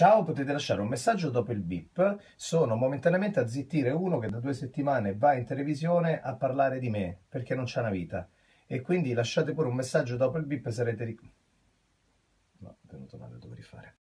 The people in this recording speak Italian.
Ciao, potete lasciare un messaggio dopo il bip. Sono momentaneamente a zittire uno che da due settimane va in televisione a parlare di me perché non c'è una vita. E quindi lasciate pure un messaggio dopo il bip e sarete ricco. No, è venuto male, devo rifare.